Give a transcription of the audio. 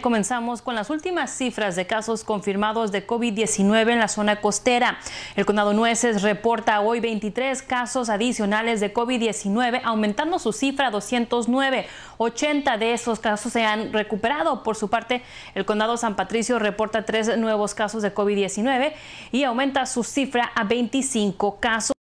Comenzamos con las últimas cifras de casos confirmados de COVID-19 en la zona costera. El condado Nueces reporta hoy 23 casos adicionales de COVID-19, aumentando su cifra a 209. 80 de esos casos se han recuperado. Por su parte, el condado San Patricio reporta tres nuevos casos de COVID-19 y aumenta su cifra a 25 casos.